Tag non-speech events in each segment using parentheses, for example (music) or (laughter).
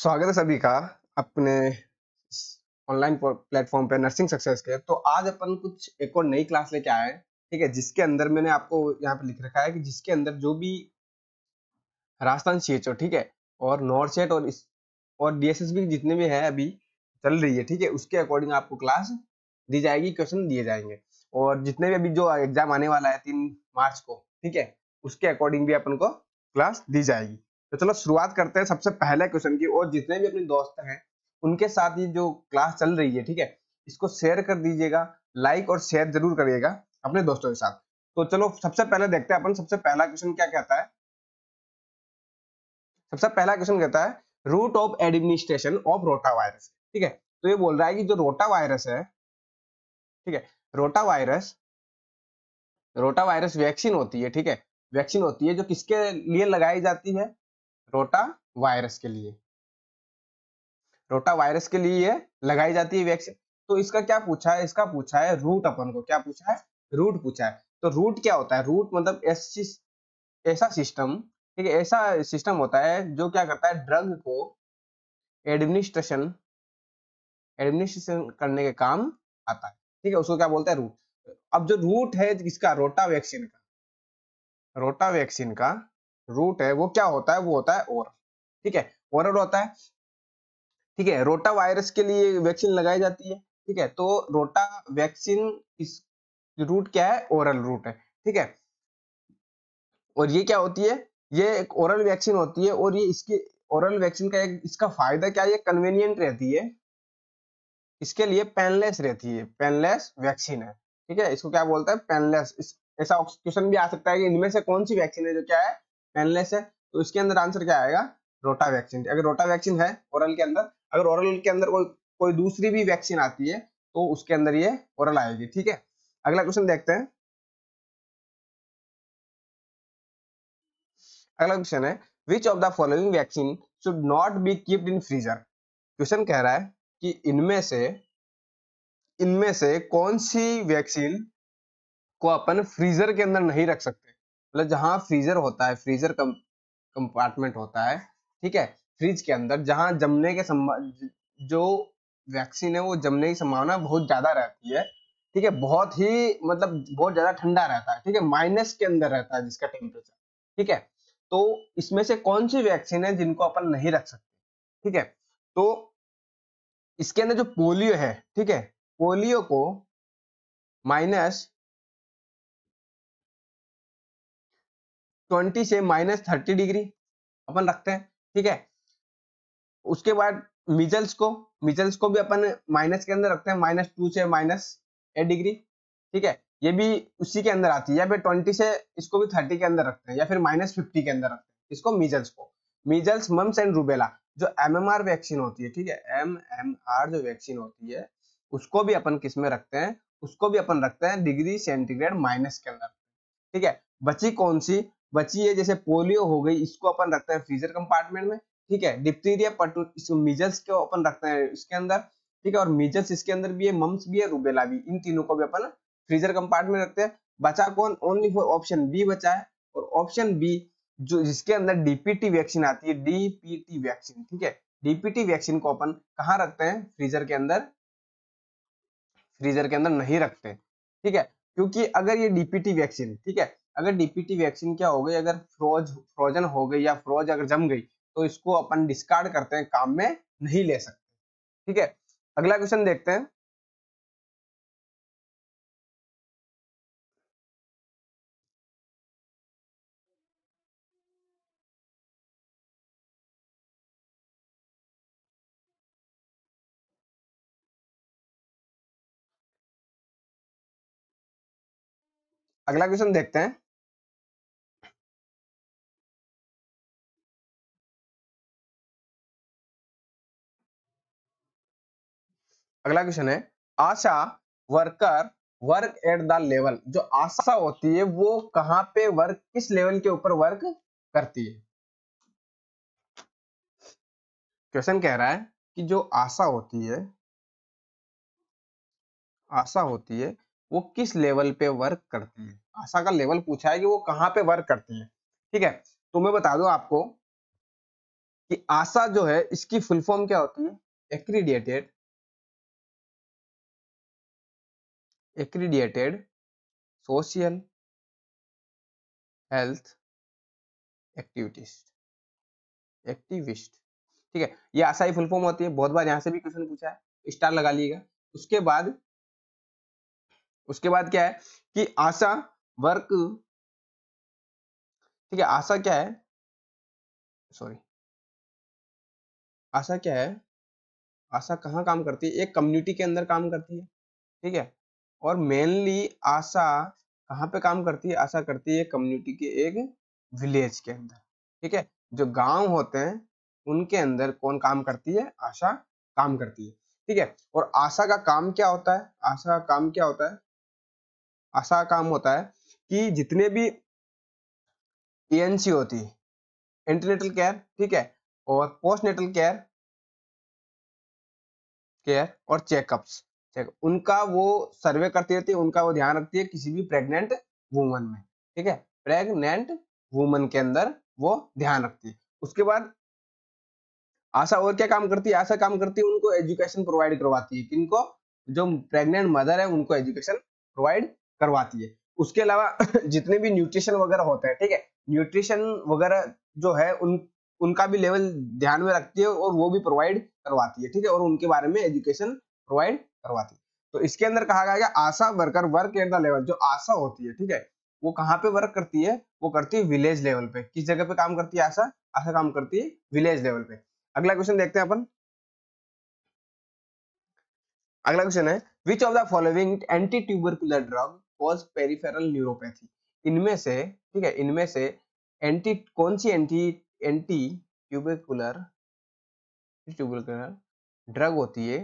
स्वागत है सभी का अपने ऑनलाइन प्लेटफॉर्म पे नर्सिंग सक्सेस के तो आज अपन कुछ एक और नई क्लास लेके आए हैं ठीक है जिसके अंदर मैंने आपको यहाँ पे लिख रखा है कि जिसके अंदर जो भी राजस्थान सी एच ठीक है और नॉर्थ सेट और इस और डीएसएसबी जितने भी है अभी चल रही है ठीक है उसके अकॉर्डिंग आपको क्लास दी जाएगी क्वेश्चन दिए जाएंगे और जितने भी अभी जो एग्जाम आने वाला है तीन मार्च को ठीक है उसके अकॉर्डिंग भी अपन को क्लास दी जाएगी तो चलो शुरुआत करते हैं सबसे पहले क्वेश्चन की और जितने भी अपने दोस्त हैं उनके साथ ये जो क्लास चल रही है ठीक है इसको शेयर कर दीजिएगा लाइक और शेयर जरूर करिएगा अपने दोस्तों के साथ तो चलो सबसे पहले देखते हैं अपन सबसे पहला क्वेश्चन क्या कहता है सबसे पहला क्वेश्चन कहता है route of administration of rotavirus ठीक है तो ये बोल रहा है कि जो रोटा वायरस है ठीक है rota virus rota virus vaccine होती है ठीक है वैक्सीन होती है जो किसके लिए लगाई जाती है रोटा वायरस के लिए रोटा वायरस के लिए लगाई जाती है वैक्सीन तो इसका क्या पूछा है इसका पूछा है रूट अपन को क्या पूछा है रूट पूछा है तो रूट क्या होता है रूट मतलब ऐसा सिस्टम ठीक है ऐसा सिस्टम होता है जो क्या करता है ड्रग को एडमिनिस्ट्रेशन एडमिनिस्ट्रेशन करने के काम आता है ठीक है उसको क्या बोलते हैं रूट अब जो रूट है इसका रोटा वैक्सीन का रोटा वैक्सीन का रूट है वो क्या होता है वो होता है और ठीक है और होता है ठीक है रोटा वायरस के लिए वैक्सीन लगाई जाती है ठीक है तो रोटा वैक्सीन इस रूट क्या है ओरल रूट है ठीक है और ये क्या होती है ये एक ओरल वैक्सीन होती है और ये इसकी ओरल वैक्सीन का एक इसका फायदा क्या है कन्वीनियंट रहती है इसके लिए पेनलेस रहती है पेनलेस वैक्सीन है ठीक है इसको क्या बोलता है पेनलेस ऐसा क्वेश्चन भी आ सकता है कि इनमें से कौन सी वैक्सीन है जो क्या है पेनलेस है तो इसके अंदर आंसर क्या आएगा रोटा वैक्सीन अगर रोटा वैक्सीन है ओरल के अंदर अगर ओरल के अंदर कोई कोई दूसरी भी वैक्सीन आती है तो उसके अंदर ये ओरल आएगी ठीक है अगला क्वेश्चन देखते हैं अगला क्वेश्चन है which of the following vaccine should not be keeped in freezer question कह रहा है कि इनमें से इनमें से कौन सी वैक्सीन को अपन फ्रीजर के अंदर नहीं रख सकते मतलब जहाँ फ्रीजर होता है फ्रीजर कम कंपार्टमेंट होता है ठीक है फ्रिज के अंदर जहाँ जमने के जो वैक्सीन है वो जमने की संभावना बहुत ज़्यादा रहती है ठीक है बहुत ही मतलब बहुत ज़्यादा ठंडा रहता है ठीक है माइनस के अंदर रहता है जिसका टेम्परेचर ठीक है तो इसमें से कौन सी वैक्सीन है जिनको अपन नहीं रख सकते ठीक है तो इसके अंदर जो पोलियो है ठीक है पोलियो को माइनस ट्वेंटी से माइनस थर्टी डिग्री अपन रखते हैं ठीक है उसके बाद मिजल्स को मिजल्स को भी अपन माइनस के अंदर रखते हैं माइनस टू से माइनस एट डिग्री ठीक है ये भी उसी के अंदर आती है या फिर ट्वेंटी से इसको भी थर्टी के अंदर रखते हैं या फिर माइनस फिफ्टी के अंदर रखते हैं इसको मिजल्स को मिजल्स मम्स एंड रूबेला जो एम एम आर वैक्सीन होती है ठीक है एम एम आर जो वैक्सीन होती है उसको भी अपन किस में रखते हैं उसको भी अपन रखते हैं डिग्री सेंटीग्रेड माइनस के अंदर ठीक है बची कौन सी बची है जैसे पोलियो हो गई इसको अपन रखते हैं फ्रीजर कंपार्टमेंट में ठीक है डिप्थीरिया पटू इसको मिजल्स को अपन रखते हैं इसके अंदर ठीक है और मिजल्स इसके अंदर भी है मम्स भी है रूबेला भी इन तीनों को भी अपन फ्रीजर कंपार्टमेंट रखते हैं बचा कौन ओनली फॉर ऑप्शन बी बचा है और ऑप्शन बी जो जिसके अंदर डीपीटी वैक्सीन आती है डीपीटी वैक्सीन ठीक है डीपीटी वैक्सीन को अपन कहा रखते हैं फ्रीजर के अंदर फ्रीजर के अंदर नहीं रखते ठीक है क्योंकि अगर ये डीपीटी वैक्सीन ठीक है अगर डीपीटी वैक्सीन क्या हो गई अगर फ्रोज फ्रोजन हो गई या फ्रोज अगर जम गई तो इसको अपन डिस्कार्ड करते हैं काम में नहीं ले सकते ठीक है अगला क्वेश्चन देखते हैं अगला क्वेश्चन देखते हैं अगला क्वेश्चन है ASHA worker work at the level जो आशा होती है वो कहां पे वर्क किस लेवल के ऊपर वर्क करती है क्वेश्चन कह रहा है कि जो आशा होती है आशा होती है वो किस लेवल पे वर्क करते हैं आशा का लेवल पूछा है कि वो कहाँ पे वर्क करते हैं ठीक है तो मैं बता दू आपको कि आशा जो है इसकी फुल फॉर्म क्या होती है accredited accredited social health activist activist ठीक है ये आशा ही फुल फॉर्म होती है बहुत बार यहां से भी क्वेश्चन पूछा है स्टार लगा लीजिएगा उसके बाद उसके बाद क्या है कि आशा वर्क ठीक है आशा क्या है सॉरी आशा क्या है आशा कहाँ काम करती है एक कम्युनिटी के अंदर काम करती है ठीक है और मेनली आशा कहाँ पे काम करती है आशा करती है कम्युनिटी के एक विलेज के अंदर ठीक है जो गांव होते हैं उनके अंदर कौन काम करती है आशा काम करती है ठीक है और आशा का काम क्या होता है आशा का काम क्या होता है ऐसा काम होता है कि जितने भी एएनसी होती है इंटरनेटल केयर ठीक है और पोस्टनेटल केयर केयर और चेकअप्स चेक उनका वो सर्वे करती रहती है उनका वो ध्यान रखती है किसी भी प्रेग्नेंट वुमन में ठीक है प्रेग्नेंट वुमन के अंदर वो ध्यान रखती है उसके बाद आशा और क्या काम करती है आशा काम करती है उनको एजुकेशन प्रोवाइड करवाती है किनको जो प्रेग्नेंट मदर है उनको एजुकेशन प्रोवाइड करवाती है उसके अलावा (laughs) जितने भी न्यूट्रिशन वगैरह होते हैं ठीक है न्यूट्रिशन वगैरह जो है उन उनका भी लेवल ध्यान में रखती है और वो भी प्रोवाइड करवाती है ठीक है और उनके बारे में एजुकेशन प्रोवाइड करवाती है तो इसके अंदर कहा गया कि ASHA worker work at the level जो आशा होती है ठीक है वो कहाँ पे वर्क करती है वो करती है विलेज लेवल पे किस जगह पे काम करती है आशा आशा काम करती है विलेज लेवल पे अगला क्वेश्चन देखते हैं अपन अगला क्वेश्चन है which of the following anti tubercular drug cause peripheral neuropathy इनमें से ठीक है इनमें से एंटी कौन सी anti anti tubercular tubercular drug होती है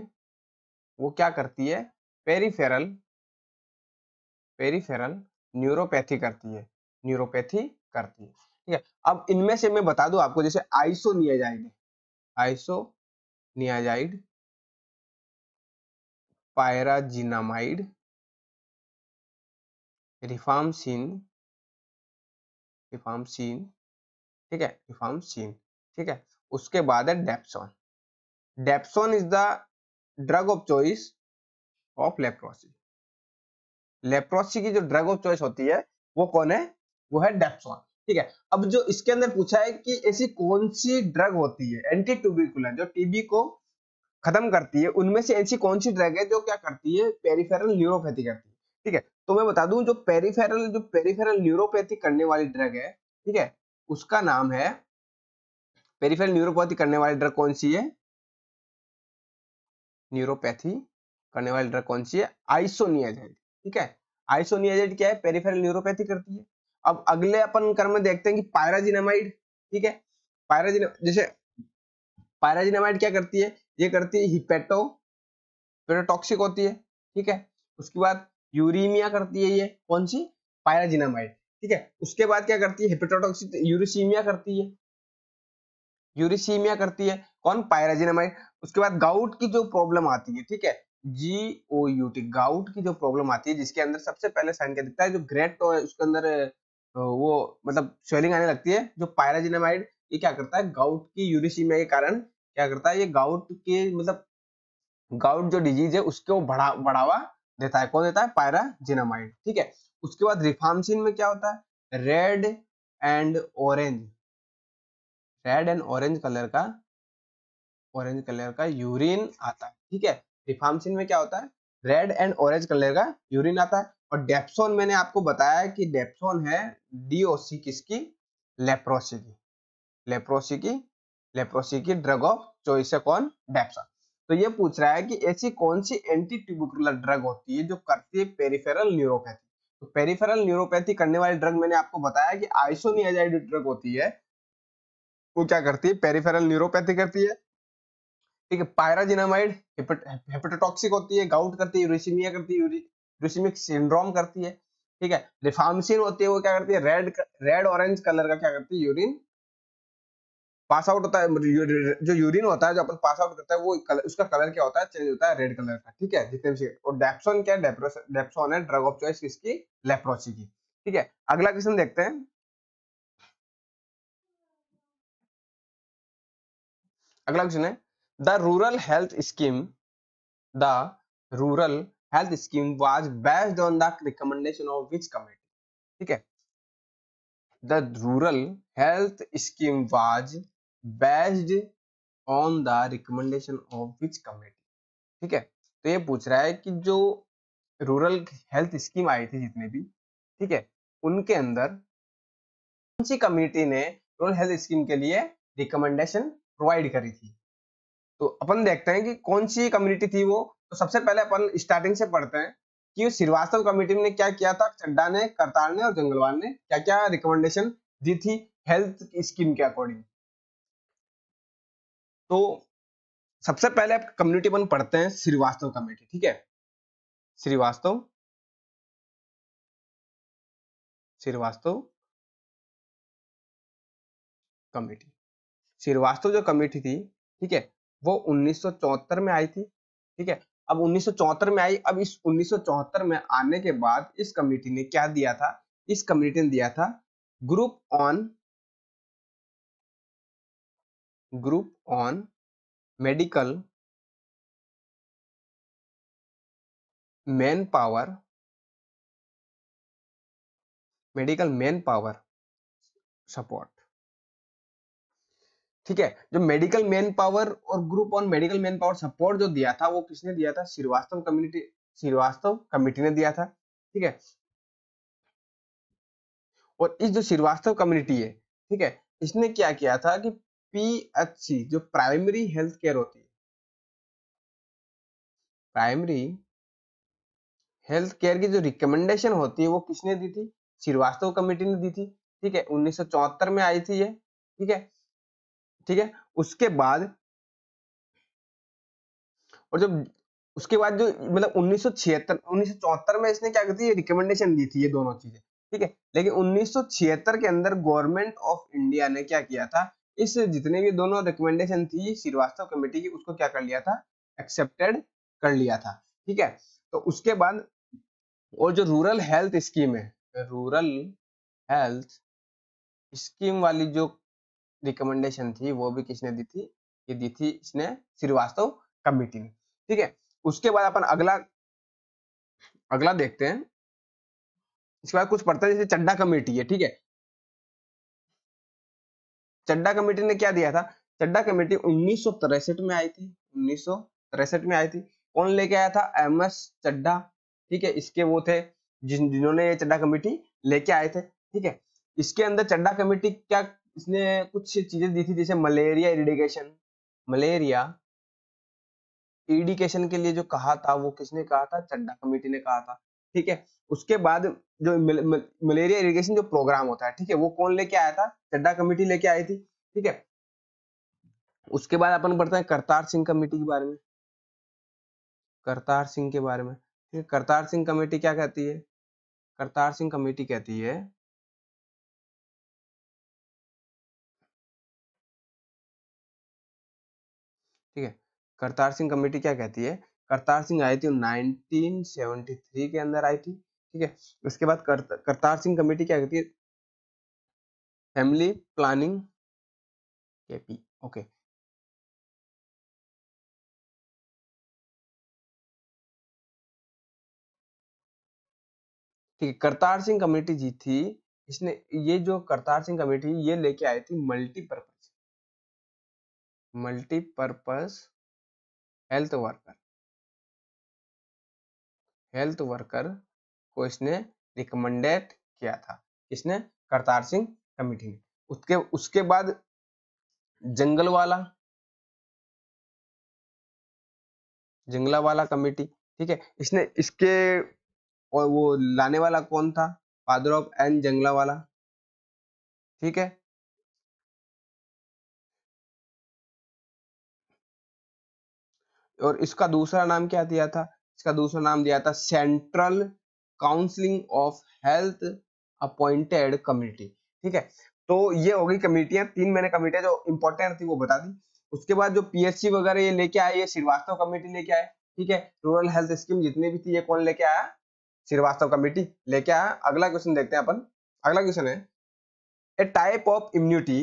वो क्या करती है पेरीफेरल पेरीफेरल न्यूरोपैथी करती है न्यूरोपैथी करती है ठीक है अब इनमें से मैं बता दूं आपको जैसे isoniazid isoniazid pyrazinamide rifampicin rifampicin ठीक है रिफार्मसिन ठीक है उसके बाद है dapsone dapsone is the drug of choice of leprosy leprosy की जो ड्रग ऑफ चॉइस होती है वो कौन है वो है डेप्सोन ठीक है अब जो इसके अंदर पूछा है कि ऐसी कौन सी ड्रग होती है एंटी ट्यूबिकुलर जो टीबी को खत्म करती है उनमें से ऐसी कौन सी ड्रग है जो क्या करती है पेरिफेरल न्यूरोपैथी करती है ठीक है तो मैं बता दूं जो पेरीफेरल जो पेरीफेरल न्यूरोपैथी करने वाली ड्रग है ठीक है उसका नाम है पेरीफेरल न्यूरोपैथी करने वाली ड्रग कौन सी है न्यूरोपैथी करने वाली ड्रग कौन सी है आइसोनियाजाइड ठीक है आइसोनियाजाइड क्या है पेरीफेरल न्यूरोपैथी करती है अब अगले अपन कर्म में देखते हैं कि पायराजिनामाइड ठीक है पायराजिन जैसे पायराजिनामाइड क्या करती है ये करती है हिपेटो होती है ठीक है उसके बाद यूरिमिया करती है ये कौन सी पायराजिनामाइड ठीक है उसके बाद क्या करती है हेपेटोटॉक्सिक यूरिसीमिया करती है यूरिसीमिया करती है कौन पायराजिनामाइड उसके बाद गाउट की जो प्रॉब्लम आती है ठीक है G O U T gout की जो प्रॉब्लम आती है जिसके अंदर सबसे पहले साइन क्या दिखता है जो ग्रेट तो है उसके अंदर वो मतलब स्वेलिंग आने लगती है जो पायराजिनामाइड ये क्या करता है गाउट की यूरिसीमिया के कारण क्या करता है ये गाउट के मतलब गाउट जो डिजीज है उसके वो बढ़ा बढ़ावा देता है कौन देता है पायराजिनामाइड ठीक है उसके बाद रिफामसिन में क्या होता है red and orange red and orange colour का ऑरेंज कलर का यूरिन आता है ठीक है रिफामसिन में क्या होता है रेड एंड ऑरेंज कलर का यूरिन आता है और डेप्सोन मैंने आपको बताया कि डेप्सोन है डीओसी किसकी लेप्रोसी की लेप्रोसी की लेप्रोसी की ड्रग ऑफ चॉइस है कौन डेप्सोन तो ये पूछ रहा है कि ऐसी कौन सी एंटी ट्यूबिकुलर ड्रग होती है जो करती है पेरिफेरल न्यूरोपैथी तो पेरिफेरल न्यूरोपैथी करने वाली ड्रग मैंने आपको बताया कि आइसोनियाजाइड ड्रग होती है वो क्या करती है पेरिफेरल न्यूरोपैथी करती है ठीक है पायराजिनामाइड हेपेटोटॉक्सिक होती है गाउट करती है यूरिसीमिया करती है यूरिसीमिक सिंड्रोम करती है ठीक है रिफामसिन होती है वो क्या करती है रेड रेड ऑरेंज कलर का क्या करती है यूरिन पास आउट होता है मतलब जो यूरिन होता है जो अपन पास आउट करता है वो कलर, उसका कलर क्या होता है चेंज होता है रेड कलर का ठीक है जितने भी और डेप्सोन क्या डेप्सोन है ड्रग ऑफ चॉइस किसकी लेप्रोसी की ठीक है अगला क्वेश्चन देखते हैं अगला क्वेश्चन है the rural health scheme the rural health scheme was based on the recommendation of which committee ठीक है the rural health scheme was based on the recommendation of which committee ठीक है तो ये पूछ रहा है कि जो रूरल हेल्थ स्कीम आई थी जितने भी ठीक है उनके अंदर कौन सी कमेटी ने रूरल हेल्थ स्कीम के लिए रिकमेंडेशन प्रोवाइड करी थी तो अपन देखते हैं कि कौन सी कम्युनिटी थी वो तो सबसे पहले अपन स्टार्टिंग से पढ़ते हैं कि श्रीवास्तव कमेटी ने क्या किया था चड्डा ने करतार ने और जंगलवाल ने क्या क्या रिकमेंडेशन दी थी हेल्थ स्कीम के अकॉर्डिंग तो सबसे पहले आप कम्युनिटी वन पढ़ते हैं श्रीवास्तव कमेटी ठीक है श्रीवास्तव श्रीवास्तव कमेटी श्रीवास्तव जो कमेटी थी ठीक है वो 1974 में आई थी ठीक है अब 1974 में आई अब इस 1974 में आने के बाद इस कमेटी ने क्या दिया था इस कमेटी ने दिया था group on group on medical manpower medical man power support ठीक है जो मेडिकल मैन पावर और group on medical man power support जो दिया था वो किसने दिया था श्रीवास्तव कम्युनिटी श्रीवास्तव कमिटी ने दिया था ठीक है और इस जो श्रीवास्तव कम्युनिटी है ठीक है इसने क्या किया था कि पीएचसी जो प्राइमरी हेल्थ केयर होती है प्राइमरी हेल्थ केयर की जो रिकमेंडेशन होती है वो किसने दी थी श्रीवास्तव कमेटी ने दी थी ठीक है उन्नीस में आई थी ये ठीक है ठीक है उसके बाद और जब उसके बाद जो मतलब उन्नीस सौ छिहत्तर में इसने क्या करती है रिकमेंडेशन दी थी ये दोनों चीजें ठीक है लेकिन उन्नीस के अंदर गवर्नमेंट ऑफ इंडिया ने क्या किया था इस जितने भी दोनों रिकमेंडेशन थी श्रीवास्तव कमेटी की उसको क्या कर लिया था एक्सेप्टेड कर लिया था ठीक है तो उसके बाद और जो रूरल हेल्थ स्कीम है रूरल हेल्थ स्कीम वाली जो रिकमेंडेशन थी वो भी किसने दी थी ये दी थी इसने श्रीवास्तव कमेटी ने ठीक है उसके बाद अपन अगला अगला देखते हैं इसके बाद कुछ पढ़ता है जैसे चड्डा कमेटी है ठीक है चड्डा कमेटी ने क्या दिया था चड्डा कमेटी उन्नीस में आई थी उन्नीस में आई थी कौन लेके आया था एम एस चड्डा ठीक है इसके वो थे जिन जिन्होंने ये चड्डा कमेटी लेके आए थे ठीक है इसके अंदर चड्डा कमेटी क्या इसने कुछ चीजें दी थी जैसे मलेरिया इरिडिकेशन मलेरिया इरिडिकेशन के लिए जो कहा था वो किसने कहा था चड्डा कमेटी ने कहा था ठीक है उसके बाद जो मलेरिया इरिगेशन जो प्रोग्राम होता है ठीक है वो कौन लेके आया था चड्डा कमेटी लेके आई थी ठीक है उसके बाद अपन पढ़ते हैं करतार सिंह कमेटी के बारे में करतार सिंह के बारे में ठीक है करतार सिंह कमेटी क्या कहती है करतार सिंह कमेटी कहती है ठीक है करतार सिंह कमेटी क्या कहती है करतार सिंह आई थी 1973 के अंदर आई थी ठीक है उसके बाद करतार सिंह कमेटी क्या कहती है फैमिली प्लानिंग केपी ओके ठीक है करतार सिंह कमेटी जी थी इसने ये जो करतार सिंह कमेटी ये लेके आई थी multipurpose multipurpose health worker health worker को इसने रिकमेंडेड किया था इसने करतार सिंह कमेटी ने उसके उसके बाद जंगल वाला जंगला वाला कमेटी ठीक है इसने इसके और वो लाने वाला कौन था फादर ऑफ एन जंगला वाला ठीक है और इसका दूसरा नाम क्या दिया था इसका दूसरा नाम दिया था central counselling of health appointed committee ठीक है तो ये हो गई कमेटियां तीन मैंने कमेटियां जो इंपॉर्टेंट थी वो बता दी उसके बाद जो पीएचसी वगैरह ये लेके आए ये श्रीवास्तव कमेटी लेके आए ठीक है रूरल हेल्थ स्कीम जितनी भी थी ये कौन लेके आया श्रीवास्तव कमेटी लेके आया अगला क्वेश्चन देखते हैं अपन अगला क्वेश्चन है a type of immunity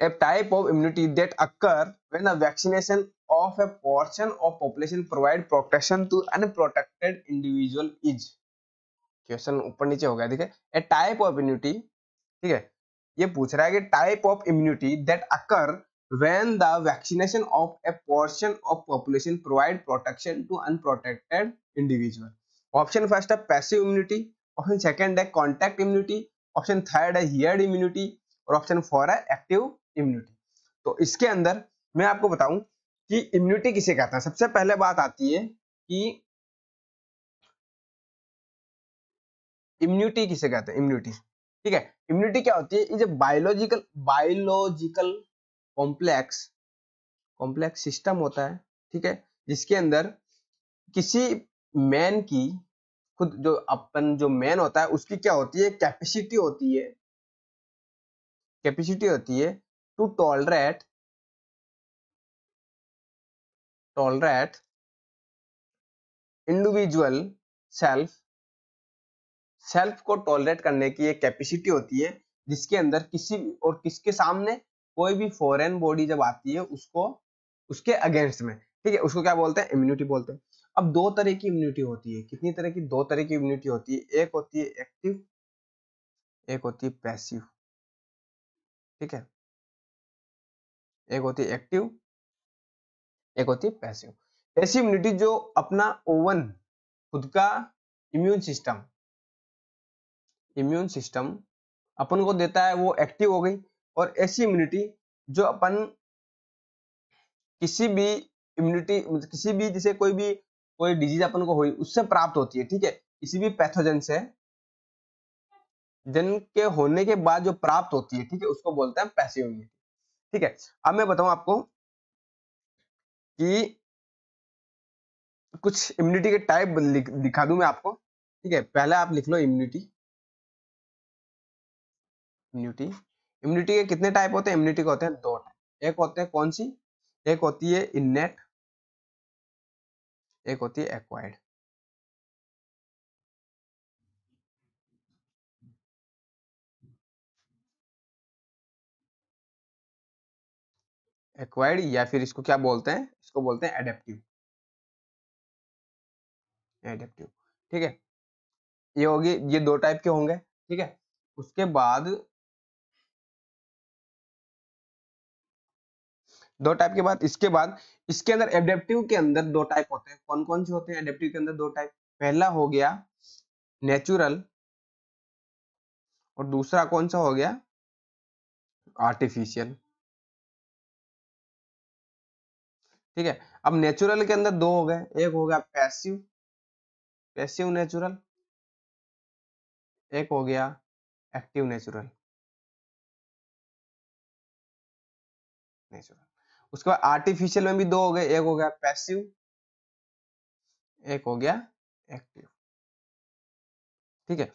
a type of immunity that occur when a vaccination of a portion of population provide protection to unprotected individual is question ऊपर नीचे हो गया देखिए ए टाइप ऑफ इम्यूनिटी ठीक है ये पूछ रहा है कि type of immunity that occur when the vaccination of a portion of population provide protection to unprotected individual option first है पैसिव इम्यूनिटी ऑप्शन सेकंड है कॉन्टैक्ट इम्यूनिटी ऑप्शन थर्ड है हियर्ड इम्यूनिटी और ऑप्शन फोर्थ है active immunity तो इसके अंदर मैं आपको बताऊं कि इम्यूनिटी किसे कहते हैं सबसे पहले बात आती है कि इम्यूनिटी किसे कहते हैं इम्यूनिटी ठीक है इम्यूनिटी क्या होती है biological biological complex complex system होता है ठीक है जिसके अंदर किसी मैन की खुद जो अपन जो मैन होता है उसकी क्या होती है कैपेसिटी होती है कैपेसिटी होती है to tolerate tolerate individual self self को टॉलरेट करने की एक कैपेसिटी होती है जिसके अंदर किसी और किसके सामने कोई भी फॉरेन बॉडी जब आती है उसको उसके अगेंस्ट में ठीक है उसको क्या बोलते हैं इम्यूनिटी बोलते हैं अब दो तरह की इम्यूनिटी होती है कितनी तरह की दो तरह की इम्यूनिटी होती है एक होती है एक्टिव एक होती है पैसिव ठीक है एक होती है एक्टिव एक होती है पैसिव पैसिव इम्यूनिटी जो अपना ओवन खुद का इम्यून सिस्टम इम्यून सिस्टम अपन को देता है वो एक्टिव हो गई और ऐसी इम्यूनिटी जो अपन किसी भी इम्यूनिटी मतलब किसी भी जिसे कोई भी कोई डिजीज अपन को हुई उससे प्राप्त होती है ठीक है किसी भी पैथोजन से जन के होने के बाद जो प्राप्त होती है ठीक है उसको बोलते हैं पैसिव इम्यूनिटी ठीक है अब मैं बताऊं आपको कि कुछ इम्यूनिटी के टाइप दिखा दूं मैं आपको ठीक है पहले आप लिख लो इम्यूनिटी इम्यूनिटी इम्यूनिटी के कितने टाइप होते हैं इम्यूनिटी के होते हैं दो टाइप एक होते हैं कौन सी एक होती है इन एक होती है एक्वाइड एक्वायर्ड या फिर इसको क्या बोलते हैं इसको बोलते हैं एडेप्टिव एडेप्टिव ठीक है ये होगी ये दो टाइप के होंगे ठीक है उसके बाद दो टाइप के बाद इसके बाद इसके अंदर एडेप्टिव के अंदर दो टाइप होते हैं कौन कौन से होते हैं एडेप्टिव के अंदर दो टाइप पहला हो गया नेचुरल और दूसरा कौन सा हो गया आर्टिफिशियल ठीक है अब नेचुरल के अंदर दो हो गए एक हो गया पैसिव पैसिव नेचुरल एक हो गया एक्टिव नेचुरल नेचुरल उसके बाद आर्टिफिशियल में भी दो हो गए एक हो गया पैसिव एक हो गया एक्टिव ठीक है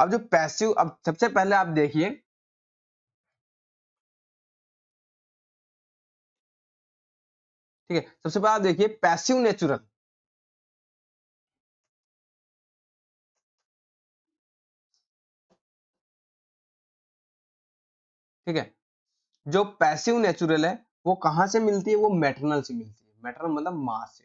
अब जो पैसिव अब सबसे पहले आप देखिए ठीक है सबसे पहले आप देखिए पैसिव नेचुरल ठीक है जो पैसिव नेचुरल है वो कहां से मिलती है वो मैटरनल से मिलती है मैटरनल मतलब माँ से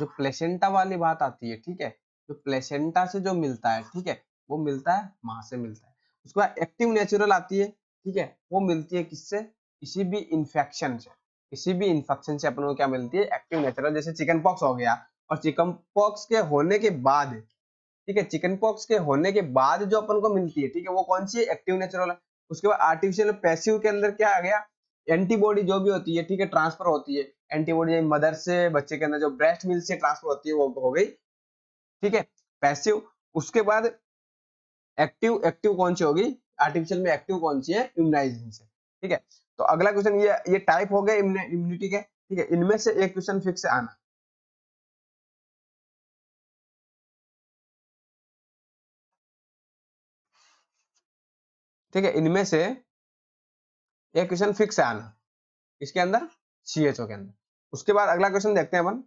जो प्लेसेंटा वाली बात आती है ठीक है जो प्लेसेंटा से जो मिलता है ठीक है वो मिलता है मां से मिलता है उसके बाद एक्टिव नेचुरल आती है ठीक है वो मिलती है किससे किसी भी इंफेक्शन से किसी भी इन्फेक्शन से अपनों को क्या मिलती है एक्टिव नेचुरल जैसे चिकन पॉक्स हो गया और चिकन पॉक्स के होने के बाद ठीक है चिकन पॉक्स के होने के बाद जो अपन को मिलती है ठीक है वो कौन सी एक्टिव नेचुरल है उसके बाद आर्टिफिशियल पैसिव के अंदर क्या आ गया एंटीबॉडी जो भी होती है ठीक है ट्रांसफर होती है एंटीबॉडी मदर से बच्चे के अंदर जो ब्रेस्ट मिल्क से ट्रांसफर होती है वो हो गई ठीक है पैसिव उसके बाद एक्टिव एक्टिव कौन सी होगी आर्टिफिशियल में एक्टिव कौन सी है इम्यूनाइजेशन से ठीक है तो अगला क्वेश्चन ये ये टाइप हो गए इम्यूनिटी के ठीक है इनमें से एक क्वेश्चन फिक्स आना ठीक है इनमें से एक क्वेश्चन फिक्स आना इसके अंदर सीएचओ के अंदर उसके बाद अगला क्वेश्चन देखते हैं अपन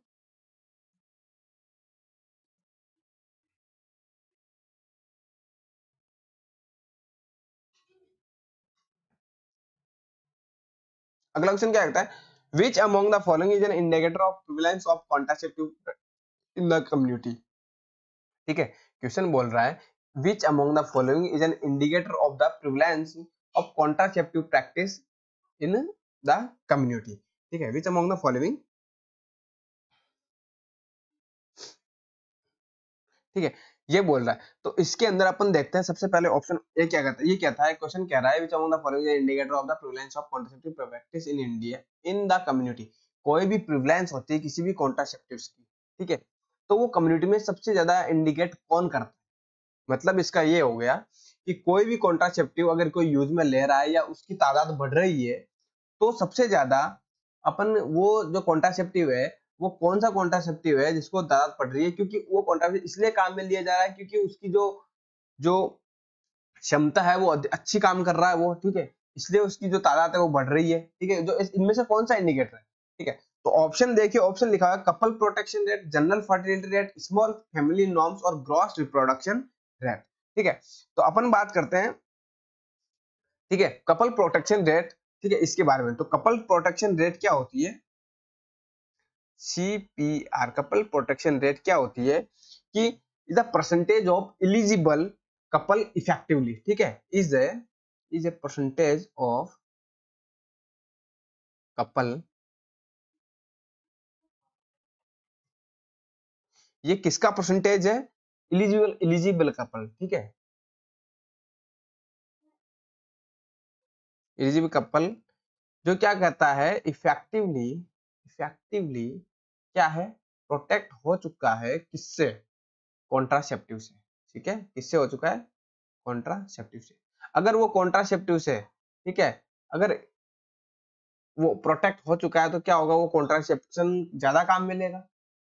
अगला क्वेश्चन क्या कहता है which among following is an indicator of prevalence of contraceptive in the community ठीक है क्वेश्चन बोल रहा है which among the following is an indicator of the prevalence of contraceptive practice in the community ठीक है विच अमोंग द फॉलोइंग ठीक है ये बोल रहा है तो इसके अंदर अपन देखते हैं सबसे पहले ऑप्शन ये क्या कहता है ये क्या था क्वेश्चन कह रहा है which among the following indicator of the prevalence of contraceptive practice in India in the community कोई भी प्रिवलेंस होती है किसी भी कॉन्ट्रासेप्टिव्स की ठीक है तो वो कम्युनिटी में सबसे ज्यादा इंडिकेट कौन करता है मतलब इसका ये हो गया कि कोई भी कॉन्ट्रासेप्टिव अगर कोई यूज में ले रहा है या उसकी तादाद बढ़ रही है तो सबसे ज्यादा अपन वो जो कॉन्ट्रासेप्टिव है वो कौन सा कॉन्ट्रासेप्टिव है जिसको दरार पड़ रही है क्योंकि वो कॉन्ट्रासेप्टिव इसलिए काम में लिया जा रहा है क्योंकि उसकी जो जो क्षमता है वो अच्छी काम कर रहा है वो ठीक है इसलिए उसकी जो तादाद है वो बढ़ रही है ठीक है जो इनमें से कौन सा इंडिकेटर है ठीक है तो ऑप्शन देखिए ऑप्शन लिखा है couple protection rate general fertility rate small family norms और ग्रॉस रिप्रोडक्शन रेट ठीक है तो अपन बात करते हैं ठीक है कपल प्रोटेक्शन रेट ठीक है इसके बारे में तो कपल प्रोटेक्शन रेट क्या होती है सी कपल प्रोटेक्शन रेट क्या होती है कि is the percentage of eligible couple effectively ठीक है is a is a percentage of couple ये किसका परसेंटेज है इलिजिबल इलिजिबल कपल ठीक है इलिजिबल कपल जो क्या कहता है इफेक्टिवली इफेक्टिवली क्या है प्रोटेक्ट हो चुका है किससे कॉन्ट्रासेप्टिव से ठीक है किससे हो चुका है कॉन्ट्रासेप्टिव से अगर वो कॉन्ट्रासेप्टिव से ठीक है अगर वो प्रोटेक्ट हो चुका है तो क्या होगा वो कॉन्ट्रासेप्शन ज्यादा काम में लेगा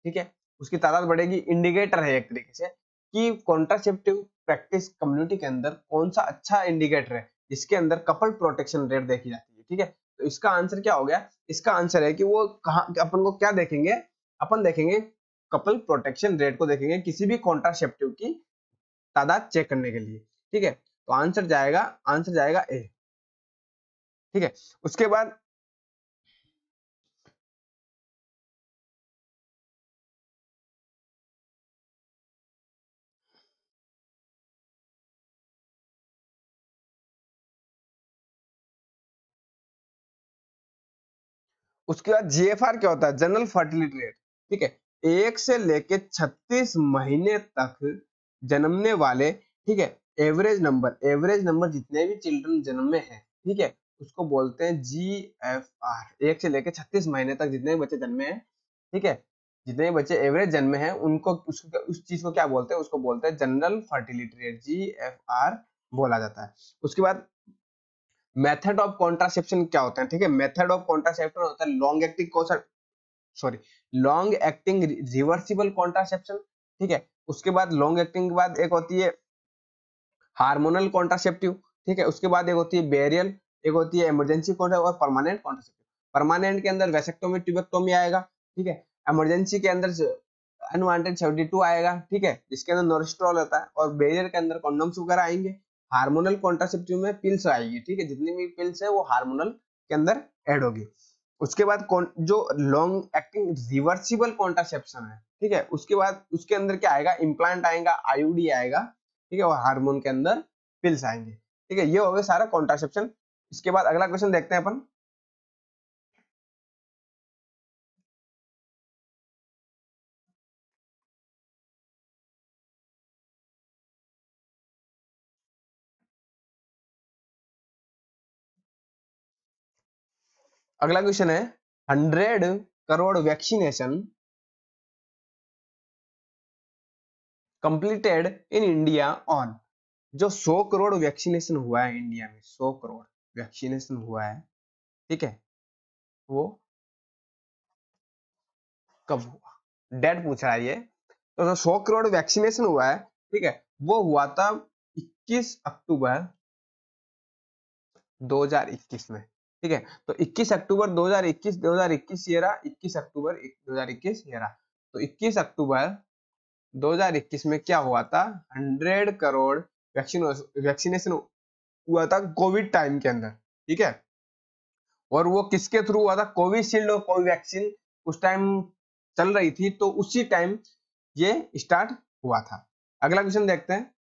ठीक है उसकी तादाद बढ़ेगी इंडिकेटर है एक तरीके से कि कॉन्ट्रासेप्टिव प्रैक्टिस कम्युनिटी के अंदर कौन सा अच्छा इंडिकेटर है जिसके अंदर कपल प्रोटेक्शन रेट देखी जाती है ठीक है तो इसका आंसर क्या हो गया इसका आंसर है कि वो कहा अपन को क्या देखेंगे अपन देखेंगे कपल प्रोटेक्शन रेट को देखेंगे किसी भी कॉन्ट्रासेप्टिव की तादाद चेक करने के लिए ठीक है तो आंसर जाएगा आंसर जाएगा ए ठीक है उसके बाद उसके बाद जीएफआर क्या होता है जनरल फर्टिलिटी रेट ठीक है एक से लेके 36 महीने तक जन्मने वाले ठीक है एवरेज नंबर एवरेज नंबर जितने भी चिल्ड्रन जन्मे हैं ठीक है उसको बोलते हैं जी एफ आर एक से लेके 36 महीने तक जितने बच्चे जन्मे हैं ठीक है जितने बच्चे एवरेज जन्मे हैं उनको उस, उस चीज को क्या बोलते हैं उसको बोलते हैं general fertility rate G F R बोला जाता है उसके बाद मेथड ऑफ कॉन्ट्रासेप्शन क्या होता है ठीक है मेथड ऑफ कॉन्ट्रासेप्शन होता है long acting sorry long acting reversible contraception ठीक है उसके बाद लॉन्ग एक्टिंग के बाद एक होती है हार्मोनल कॉन्ट्रासेप्टिव ठीक है उसके बाद एक होती है बेरियल एक होती है इमरजेंसी और परमानेंट कॉन्ट्रासेप्टिव परमानेंट के अंदर वेसेक्टोमी ट्यूबेक्टोमी आएगा ठीक है इमरजेंसी के अंदर अनवांटेड सेवेंटी टू आएगा ठीक है जिसके अंदर नोरेस्ट्रॉल होता है और बेरियर के अंदर कॉन्डम्स वगैरह आएंगे हार्मोनल कॉन्ट्रासेप्टिव में पिल्स आएगी ठीक है जितनी भी पिल्स है वो हार्मोनल के अंदर एड होगी उसके बाद जो लॉन्ग एक्टिंग रिवर्सिबल कॉन्ट्रासेप्शन है ठीक है उसके बाद उसके अंदर क्या आएगा इम्प्लांट आएगा आयुडी आएगा ठीक है और हार्मोन के अंदर पिल्स आएंगे ठीक है ये हो गया सारा कॉन्ट्रासेप्शन इसके बाद अगला क्वेश्चन देखते हैं अपन अगला क्वेश्चन है hundred crore vaccination completed in India on जो सौ करोड़ वैक्सीनेशन हुआ है इंडिया में सौ करोड़ वैक्सीनेशन हुआ है ठीक है वो कब हुआ डेट पूछ रहा है ये तो जो सौ करोड़ वैक्सीनेशन हुआ है ठीक है वो हुआ था 21 अक्टूबर 2021 में ठीक है तो 21 अक्टूबर 2021 2021 ये रहा 21 अक्टूबर 2021 ये रहा तो 21 अक्टूबर 2021 में क्या हुआ था 100 करोड़ वैक्सीन वैक्सीनेशन हुआ था कोविड टाइम के अंदर ठीक है और वो किसके थ्रू हुआ था कोविशील्ड और कोवैक्सीन उस टाइम चल रही थी तो उसी टाइम ये स्टार्ट हुआ था अगला क्वेश्चन देखते हैं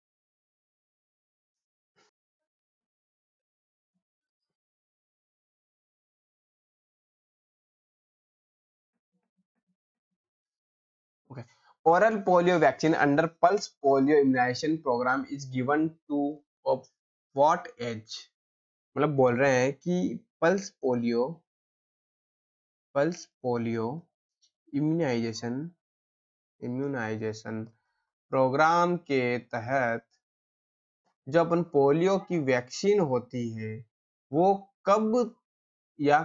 oral polio vaccine under pulse polio immunization program is given to of uh, what age मतलब बोल रहे हैं कि pulse polio pulse polio immunisation immunisation programme के तहत जो अपन पोलियो की वैक्सीन होती है वो कब या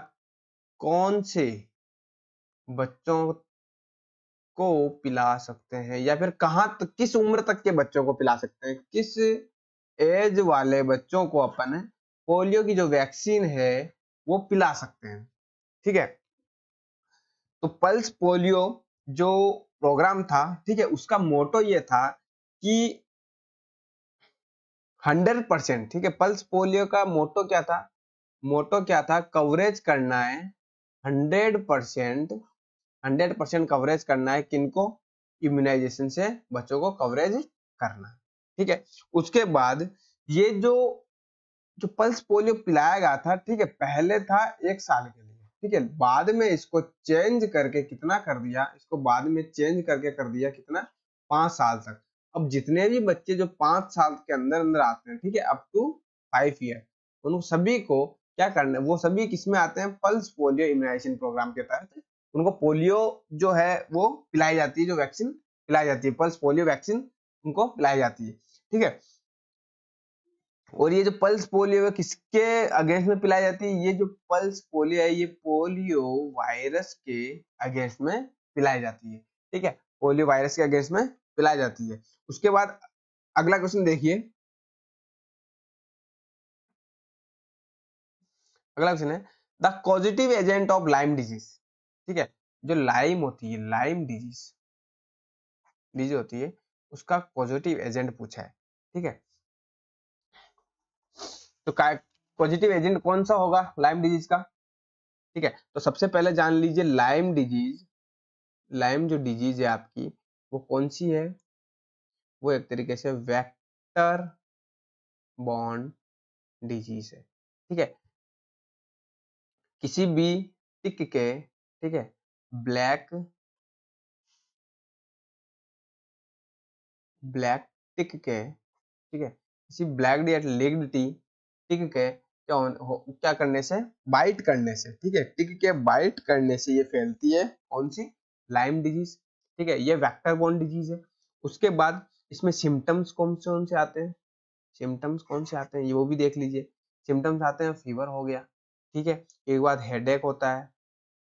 कौन से बच्चों को पिला सकते हैं या फिर कहाँ तक किस उम्र तक के बच्चों को पिला सकते हैं किस एज वाले बच्चों को अपन पोलियो की जो वैक्सीन है वो पिला सकते हैं ठीक है तो पल्स पोलियो जो प्रोग्राम था ठीक है उसका मोटो ये था कि हंड्रेड परसेंट ठीक है पल्स पोलियो का मोटो क्या था मोटो क्या था कवरेज करना है hundred percent hundred percent coverage करना है किनको इम्यूनाइजेशन से बच्चों को कवरेज करना ठीक है उसके बाद ये जो जो पल्स पोलियो पिलाया गया था ठीक है पहले था एक साल के लिए ठीक है बाद में इसको चेंज करके कितना कर दिया इसको बाद में चेंज करके कर दिया कितना पांच साल तक अब जितने भी बच्चे जो पांच साल के अंदर अंदर आते हैं ठीक है अप टू फाइव ईयर उन सभी को क्या करना है वो सभी किसमें आते हैं पल्स पोलियो इम्यूनाइजेशन प्रोग्राम के तहत उनको पोलियो जो है वो पिलाई जाती है जो वैक्सीन पिलाई जाती है पल्स पोलियो वैक्सीन उनको पिलाई जाती है ठीक है और ये जो पल्स पोलियो किसके अगेंस्ट में पिलाई जाती है ये जो पल्स पोलियो है ये पोलियो वायरस के अगेंस्ट में पिलाई जाती है ठीक है पोलियो वायरस के अगेंस्ट में पिलाई जाती है उसके बाद अगला क्वेश्चन देखिए अगला क्वेश्चन है the causative agent of Lyme disease ठीक है जो लाइम होती है लाइम डिजीज डिजीज होती है उसका पॉजिटिव एजेंट पूछा है ठीक है तो पॉजिटिव एजेंट कौन सा होगा लाइम डिजीज का ठीक है तो सबसे पहले जान लीजिए लाइम डिजीज लाइम जो डिजीज है आपकी वो कौन सी है वो एक तरीके से वेक्टर बॉन्ड डिजीज है ठीक है किसी भी टिक के ठीक है ब्लैक ब्लैक टिक के ठीक है किसी ब्लैक डेट लेग्ड टी टिक के क्या हो, क्या करने से बाइट करने से ठीक है टिक के बाइट करने से ये फैलती है कौन सी लाइम डिजीज ठीक है ये वेक्टर बॉर्न डिजीज है उसके बाद इसमें सिम्टम्स कौन से कौन से आते हैं सिम्टम्स कौन से आते हैं ये वो भी देख लीजिए सिम्टम्स आते हैं फीवर हो गया ठीक है एक बार हेडेक होता है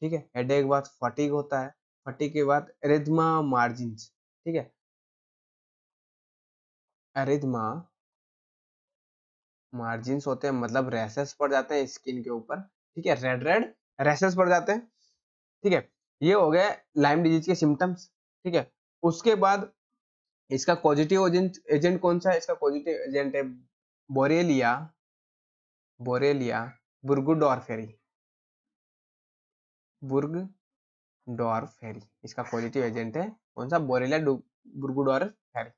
ठीक है हेडेक के बाद फटीक होता है फटिक के बाद एरिथमा मार्जिन ठीक है एरिथमा मार्जिन होते हैं मतलब रेसेस पड़ जाते हैं स्किन के ऊपर ठीक है रेड रेड रेसेस पड़ जाते हैं ठीक है ये हो गया लाइम डिजीज के सिम्टम्स ठीक है उसके बाद इसका पॉजिटिव एजेंट एजेंट कौन सा है इसका पॉजिटिव एजेंट है Borrelia Borrelia burgdorferi burgdorferi इसका पॉजिटिव एजेंट है कौन सा बोरेला बुर्गुडोर फेरी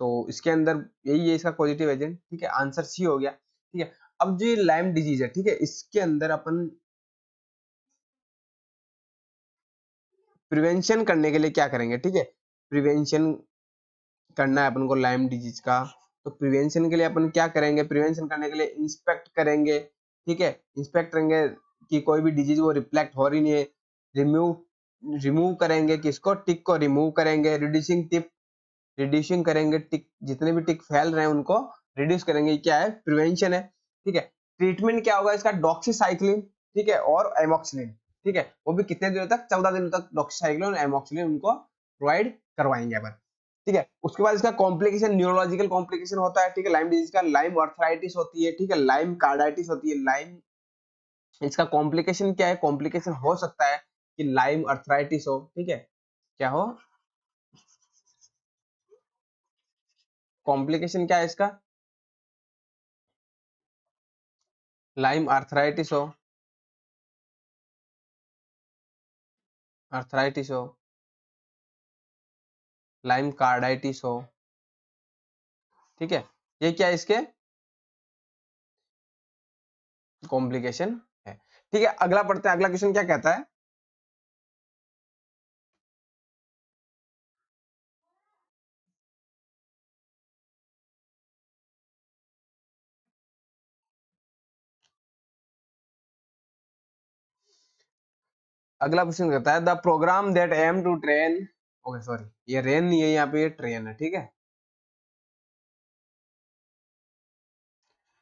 तो इसके अंदर यही है इसका पॉजिटिव एजेंट ठीक है आंसर सी हो गया ठीक है अब जो लाइम डिजीज है ठीक है इसके अंदर अपन प्रिवेंशन करने के लिए क्या करेंगे ठीक है प्रिवेंशन करना है अपन को लाइम डिजीज का तो प्रिवेंशन के लिए अपन क्या करेंगे प्रिवेंशन करने के लिए इंस्पेक्ट करेंगे ठीक है इंस्पेक्ट करेंगे कि कोई भी डिजीज वो रिफ्लेक्ट हो रही नहीं है रिमूव रिमूव करेंगे किसको टिक को रिमूव करेंगे रिड्यूसिंग टिप रिड्यूसिंग करेंगे टिक जितने भी टिक फैल रहे हैं उनको रिड्यूस करेंगे क्या है प्रिवेंशन है ठीक है ट्रीटमेंट क्या होगा इसका डॉक्सीसाइक्लिन ठीक है और एमोक्सिलिन ठीक है वो भी कितने दिनों तक चौदह दिनों तक डॉक्सीसाइक्लिन और एमोक्सिलिन उनको प्रोवाइड करवाएंगे अपन ठीक है उसके बाद इसका कॉम्प्लिकेशन न्यूरोलॉजिकल कॉम्प्लिकेशन होता है ठीक है लाइम डिजीज का लाइम अर्थराइटिस होती है ठीक है लाइम कार्डाइटिस होती है लाइम इसका कॉम्प्लिकेशन क्या है कॉम्प्लिकेशन हो सकता है कि लाइम अर्थराइटिस हो ठीक है क्या हो कॉम्प्लिकेशन क्या है इसका लाइम अर्थराइटिस हो अर्थराइटिस हो लाइम कार्डाइटिस हो ठीक है ये क्या है इसके कॉम्प्लिकेशन ठीक है अगला पढ़ते हैं अगला क्वेश्चन क्या कहता है अगला क्वेश्चन कहता है the programme that aim to train okay sorry ये रेन नहीं है यहाँ पे ये ट्रेन है ठीक है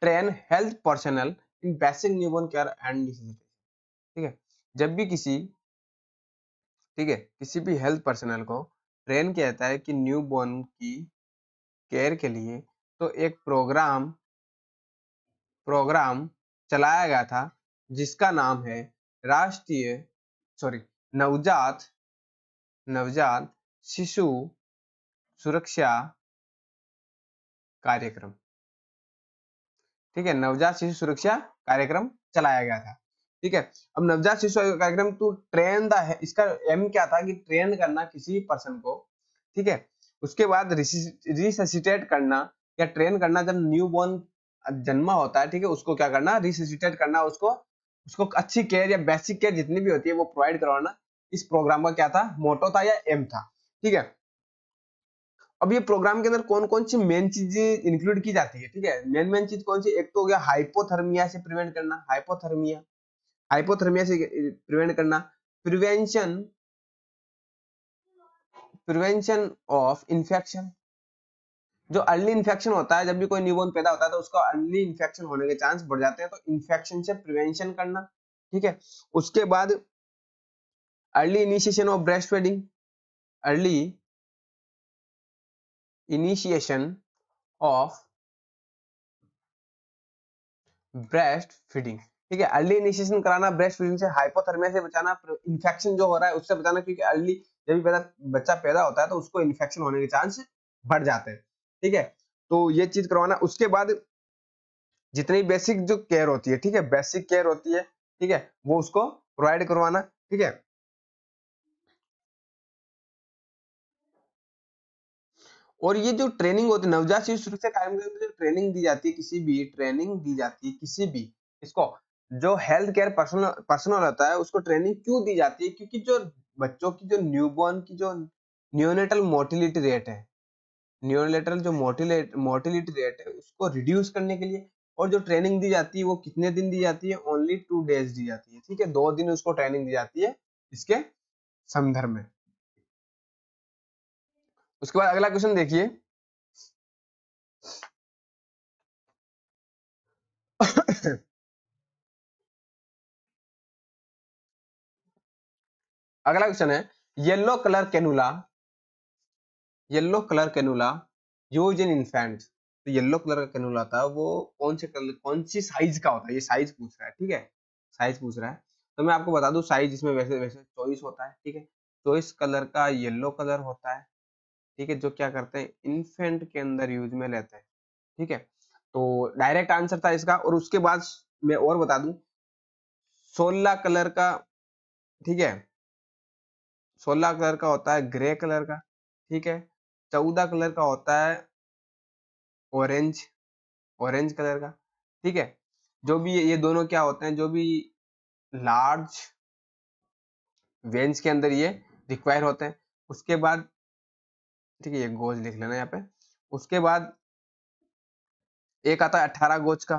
train health personal in basic newborn care and ठीक है जब भी किसी ठीक है किसी भी हेल्थ पर्सनल को ट्रेन किया जाता है कि न्यूबॉर्न की केयर के लिए तो एक प्रोग्राम प्रोग्राम चलाया गया था जिसका नाम है राष्ट्रीय सॉरी नवजात नवजात शिशु सुरक्षा कार्यक्रम ठीक है नवजात शिशु सुरक्षा कार्यक्रम चलाया गया था ठीक है अब नवजात शिशु कार्यक्रम टू ट्रेन द इसका एम क्या था कि ट्रेन करना किसी पर्सन को ठीक है उसके बाद रिससिटेट करना या ट्रेन करना जब न्यू बॉर्न जन्मा होता है ठीक है उसको क्या करना रिससिटेट करना उसको उसको अच्छी केयर या बेसिक केयर जितनी भी होती है वो प्रोवाइड करवाना इस प्रोग्राम का क्या था मोटो था या एम था ठीक है अब ये प्रोग्राम के अंदर कौन कौन सी मेन चीजें इंक्लूड की जाती है ठीक है मेन मेन चीज कौन सी एक तो हो गया हाइपोथर्मिया से प्रिवेंट करना हाइपोथर्मिया हाइपोथर्मिया से प्रिवेंट करना प्रिवेंशन प्रिवेंशन ऑफ इन्फेक्शन जो अर्ली इन्फेक्शन होता है जब भी कोई न्यूबोर्न पैदा होता है तो उसका अर्ली इन्फेक्शन होने के चांस बढ़ जाते हैं तो इन्फेक्शन से प्रिवेंशन करना ठीक है उसके बाद early initiation of breast feeding early initiation of breast feeding ठीक है अर्ली इनिशिएशन कराना ब्रेस्ट फीडिंग से हाइपोथर्मिया से बचाना इन्फेक्शन जो हो रहा है उससे बचाना क्योंकि अर्ली जब पैदा बच्चा पैदा होता है तो उसको इन्फेक्शन होने के चांस बढ़ जाते हैं ठीक है तो ये चीज करवाना उसके बाद जितनी बेसिक जो केयर होती है ठीक है बेसिक केयर होती है ठीक है वो उसको प्रोवाइड करवाना ठीक है और ये जो ट्रेनिंग होती है नवजात शिशु सुरक्षा कार्यक्रम में जो ट्रेनिंग दी जाती है किसी भी ट्रेनिंग दी जाती है किसी भी इसको जो हेल्थ केयर पर्सनल पर्सनल होता है उसको ट्रेनिंग क्यों दी जाती है क्योंकि जो बच्चों की जो न्यूबॉर्न की जो न्योनेटल मोर्टिलिटी रेट है न्योनेटल जो मोर्टिलिटी रेट है उसको रिड्यूस करने के लिए और जो ट्रेनिंग दी जाती है वो कितने दिन दी जाती है ओनली टू डेज दी जाती है ठीक है दो दिन उसको ट्रेनिंग दी जाती है इसके संदर्भ में उसके बाद अगला क्वेश्चन देखिए अगला क्वेश्चन है yellow colour cannula yellow colour cannula use in infant तो येलो कलर का कैनुला था वो कौन से कलर कौन सी साइज का होता है ये साइज पूछ रहा है ठीक है साइज पूछ रहा है तो मैं आपको बता दूं साइज इसमें वैसे वैसे चॉइस होता है ठीक है चॉइस कलर का येलो कलर होता है ठीक है जो क्या करते हैं इन्फेंट के अंदर यूज में लेते हैं ठीक है तो डायरेक्ट आंसर था इसका और उसके बाद मैं और बता दू सोलह कलर का ठीक है सोलह कलर का होता है ग्रे कलर का ठीक है चौदह कलर का होता है ऑरेंज ऑरेंज कलर का ठीक है जो भी ये दोनों क्या होते हैं जो भी लार्ज वेंज के अंदर ये रिक्वायर होते हैं उसके बाद ठीक है ये गोज लिख लेना यहाँ पे उसके बाद एक आता है अठारह गोज का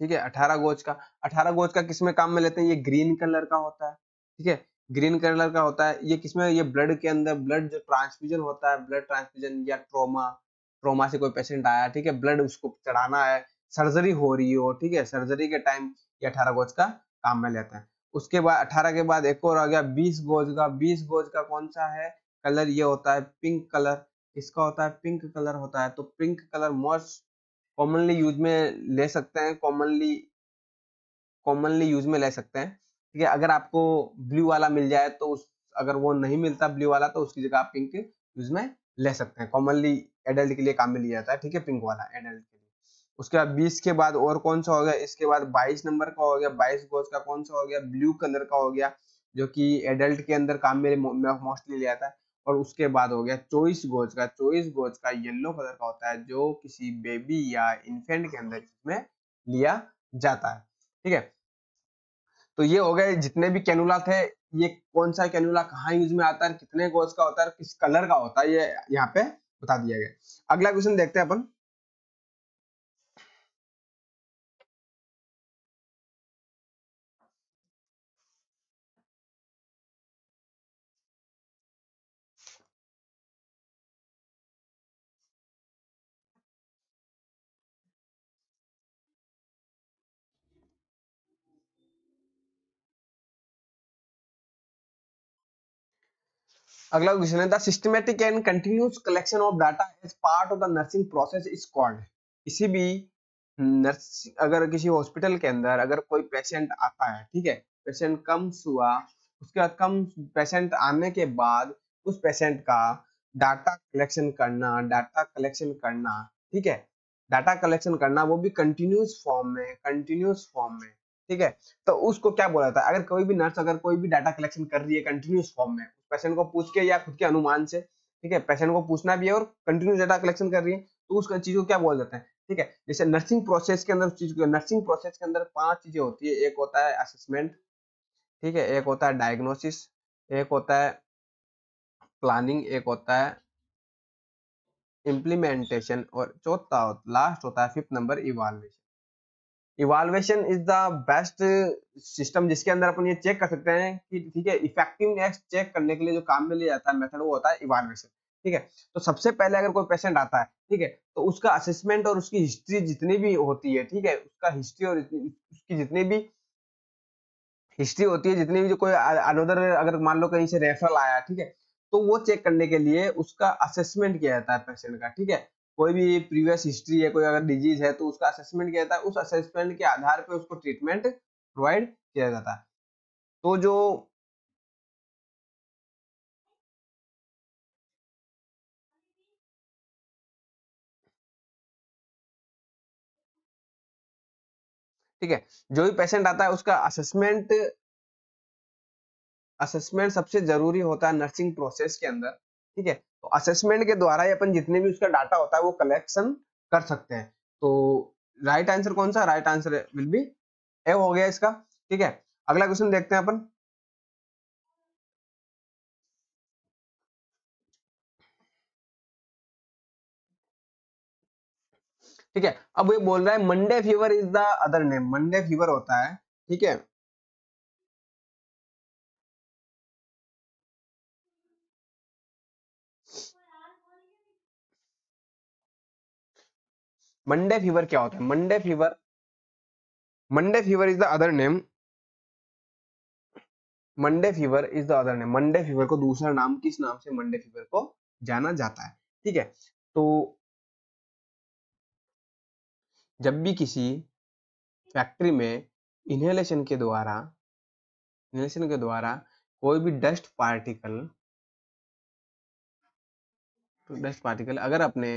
ठीक है अठारह गोज का अठारह गोज का किसमें काम में लेते हैं ये ग्रीन कलर का होता है ठीक है ग्रीन कलर का होता है ये किसमें ये ब्लड के अंदर ब्लड जो ट्रांसफ्यूजन होता है ब्लड ट्रांसफ्यूजन या ट्रोमा ट्रोमा से कोई पेशेंट आया ठीक है ब्लड उसको चढ़ाना है सर्जरी हो रही हो ठीक है सर्जरी के टाइम ये अठारह गोज का काम में लेते हैं उसके बाद अठारह के बाद एक और आ गया बीस गोज का बीस गोज का कौन सा है कलर ये होता है पिंक कलर इसका होता है पिंक कलर होता है तो pink colour most commonly use में ले सकते हैं कॉमनली कॉमनली यूज में ले सकते हैं ठीक है अगर आपको ब्लू वाला मिल जाए तो उस अगर वो नहीं मिलता ब्लू वाला तो उसकी जगह आप पिंक यूज में ले सकते हैं कॉमनली एडल्ट के लिए काम में लिया जाता है ठीक है पिंक वाला एडल्ट के लिए उसके बाद बीस के बाद और कौन सा हो गया इसके बाद बाईस नंबर का हो गया बाईस गोज का कौन सा हो गया ब्लू कलर का हो गया जो कि एडल्ट के अंदर काम में मोस्टली लिया जाता है और उसके बाद हो गया चोइस गोज का चोइस गोज का येलो कलर का होता है जो किसी बेबी या इन्फेंट के अंदर में लिया जाता है ठीक है तो ये हो गए जितने भी कैनुला थे ये कौन सा कैनुला कहाँ यूज में आता है कितने गोज का होता है किस कलर का होता है ये यहाँ पे बता दिया गया अगला क्वेश्चन देखते हैं अपन अगला क्वेश्चन है the end continuous collection of data as part of the nursing process is called किसी भी नर्स अगर किसी हॉस्पिटल के अंदर अगर कोई पेशेंट आता है ठीक है पेशेंट कम हुआ उसके बाद कम पेशेंट आने के बाद उस पेशेंट का डाटा कलेक्शन करना डाटा कलेक्शन करना ठीक है डाटा कलेक्शन करना वो भी कंटिन्यूस फॉर्म में कंटिन्यूस फॉर्म में ठीक है तो उसको क्या बोला था अगर कोई भी नर्स अगर कोई भी डाटा कलेक्शन कर रही है कंटिन्यूस फॉर्म में पेशेंट को पूछ के या खुद के अनुमान से ठीक है पेशेंट को पूछना भी है और कंटिन्यूस डाटा कलेक्शन कर रही है तो उस चीज को क्या बोल जाता है ठीक है जैसे नर्सिंग प्रोसेस के अंदर चीज नर्सिंग प्रोसेस के अंदर पांच चीजें होती है एक होता है असेसमेंट ठीक है एक होता है डायग्नोसिस एक होता है प्लानिंग एक होता है इम्प्लीमेंटेशन और चौथा लास्ट होता है fifth number evaluation evaluation is the best system जिसके अंदर अपन ये चेक कर सकते हैं कि ठीक है इफेक्टिवनेस चेक करने के लिए जो काम में लिया जाता है मेथड वो होता है इवाल्युएशन ठीक है तो सबसे पहले अगर कोई पेशेंट आता है ठीक है तो उसका असेसमेंट और उसकी हिस्ट्री जितनी भी होती है ठीक है उसका हिस्ट्री और उसकी जितनी भी हिस्ट्री होती है जितनी भी जो कोई अनदर अगर मान लो कहीं से रेफरल आया ठीक है तो वो चेक करने के लिए उसका असेसमेंट किया जाता है पेशेंट का ठीक है कोई भी प्रीवियस हिस्ट्री है कोई अगर डिजीज है तो उसका असेसमेंट किया जाता है उस असेसमेंट के आधार पर उसको ट्रीटमेंट प्रोवाइड किया जाता है तो जो ठीक है जो भी पेशेंट आता है उसका असेसमेंट असेसमेंट सबसे जरूरी होता है नर्सिंग प्रोसेस के अंदर ठीक है तो असेसमेंट के द्वारा ही अपन जितने भी उसका डाटा होता है वो कलेक्शन कर सकते हैं तो राइट right आंसर कौन सा right answer will be A हो गया इसका ठीक है अगला क्वेश्चन देखते हैं अपन ठीक है अब ये बोल रहा है Monday fever is the other name Monday fever होता है ठीक है मंडे फीवर क्या होता है Monday fever Monday fever is the other name Monday fever is the other name Monday fever को दूसरा नाम किस नाम से मंडे फीवर को जाना जाता है ठीक है तो जब भी किसी फैक्ट्री में इनहेलेशन के द्वारा इनहेलेशन के द्वारा कोई भी डस्ट पार्टिकल तो डस्ट पार्टिकल अगर अपने